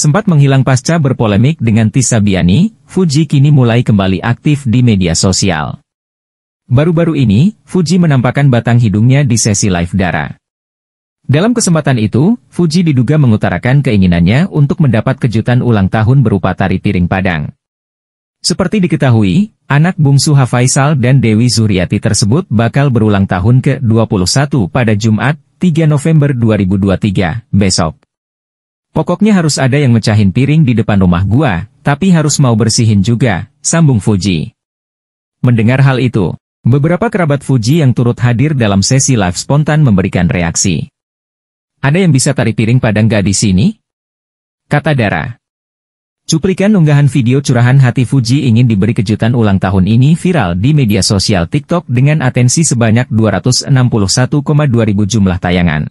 Sempat menghilang pasca berpolemik dengan Tisa Biani, Fuji kini mulai kembali aktif di media sosial. Baru-baru ini, Fuji menampakkan batang hidungnya di sesi live darah. Dalam kesempatan itu, Fuji diduga mengutarakan keinginannya untuk mendapat kejutan ulang tahun berupa tari piring padang. Seperti diketahui, anak bungsu Hafaisal dan Dewi Zuriati tersebut bakal berulang tahun ke-21 pada Jumat, 3 November 2023, besok. Pokoknya harus ada yang mecahin piring di depan rumah gua, tapi harus mau bersihin juga, sambung Fuji. Mendengar hal itu, beberapa kerabat Fuji yang turut hadir dalam sesi live spontan memberikan reaksi. Ada yang bisa tarik piring padang gak di sini? Kata Dara. Cuplikan unggahan video curahan hati Fuji ingin diberi kejutan ulang tahun ini viral di media sosial TikTok dengan atensi sebanyak 261,2 ribu jumlah tayangan.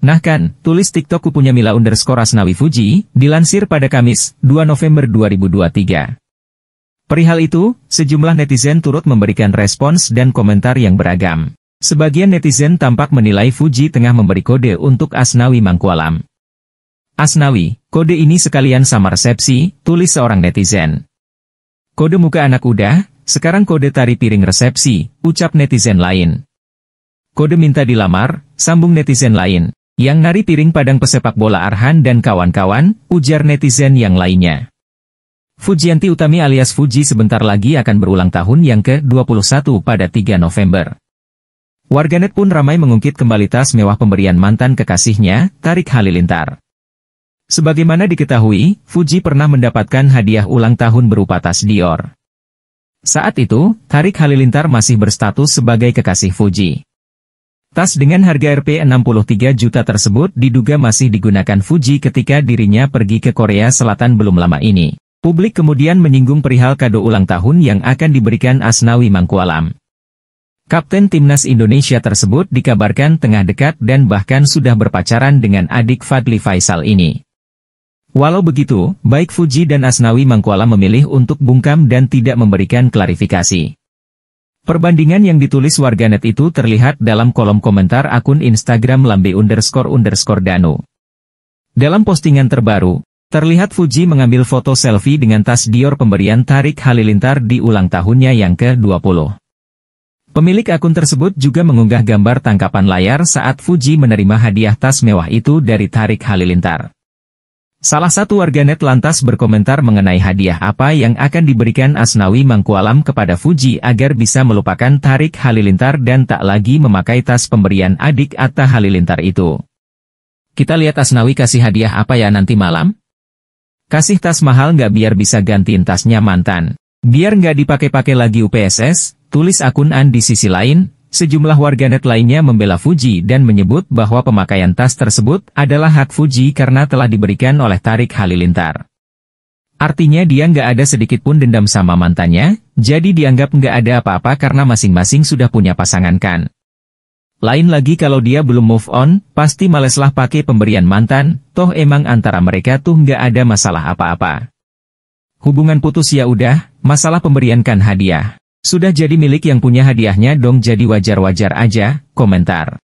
Nah kan, tulis TikTok punya Mila underscore Asnawi Fuji, dilansir pada Kamis, 2 November 2023. Perihal itu, sejumlah netizen turut memberikan respons dan komentar yang beragam. Sebagian netizen tampak menilai Fuji tengah memberi kode untuk Asnawi Mangkualam. Asnawi, kode ini sekalian sama resepsi, tulis seorang netizen. Kode muka anak udah, sekarang kode tari piring resepsi, ucap netizen lain. Kode minta dilamar, sambung netizen lain. Yang nari piring padang pesepak bola Arhan dan kawan-kawan, ujar netizen yang lainnya. Fujianti Utami alias Fuji sebentar lagi akan berulang tahun yang ke-21 pada 3 November. Warganet pun ramai mengungkit kembali tas mewah pemberian mantan kekasihnya, Tarik Halilintar. Sebagaimana diketahui, Fuji pernah mendapatkan hadiah ulang tahun berupa tas Dior. Saat itu, Tarik Halilintar masih berstatus sebagai kekasih Fuji. Tas dengan harga Rp 63 juta tersebut diduga masih digunakan Fuji ketika dirinya pergi ke Korea Selatan belum lama ini. Publik kemudian menyinggung perihal kado ulang tahun yang akan diberikan Asnawi Mangkualam. Kapten Timnas Indonesia tersebut dikabarkan tengah dekat dan bahkan sudah berpacaran dengan adik Fadli Faisal ini. Walau begitu, baik Fuji dan Asnawi Mangkualam memilih untuk bungkam dan tidak memberikan klarifikasi. Perbandingan yang ditulis warganet itu terlihat dalam kolom komentar akun Instagram lambe underscore underscore dano. Dalam postingan terbaru, terlihat Fuji mengambil foto selfie dengan tas Dior pemberian Tarik Halilintar di ulang tahunnya yang ke-20. Pemilik akun tersebut juga mengunggah gambar tangkapan layar saat Fuji menerima hadiah tas mewah itu dari Tarik Halilintar. Salah satu warganet lantas berkomentar mengenai hadiah apa yang akan diberikan Asnawi Mangkualam kepada Fuji agar bisa melupakan Tarik Halilintar dan tak lagi memakai tas pemberian adik Atta Halilintar itu. Kita lihat Asnawi kasih hadiah apa ya nanti malam? Kasih tas mahal nggak biar bisa gantiin tasnya mantan. Biar nggak dipakai-pakai lagi UPSS, tulis akun An di sisi lain, Sejumlah warganet lainnya membela Fuji dan menyebut bahwa pemakaian tas tersebut adalah hak Fuji karena telah diberikan oleh Tarik Halilintar. Artinya dia nggak ada sedikit pun dendam sama mantannya, jadi dianggap nggak ada apa-apa karena masing-masing sudah punya pasangan kan. Lain lagi kalau dia belum move on, pasti maleslah pakai pemberian mantan, toh emang antara mereka tuh nggak ada masalah apa-apa. Hubungan putus ya udah, masalah pemberian kan hadiah. Sudah jadi milik yang punya hadiahnya dong jadi wajar-wajar aja, komentar.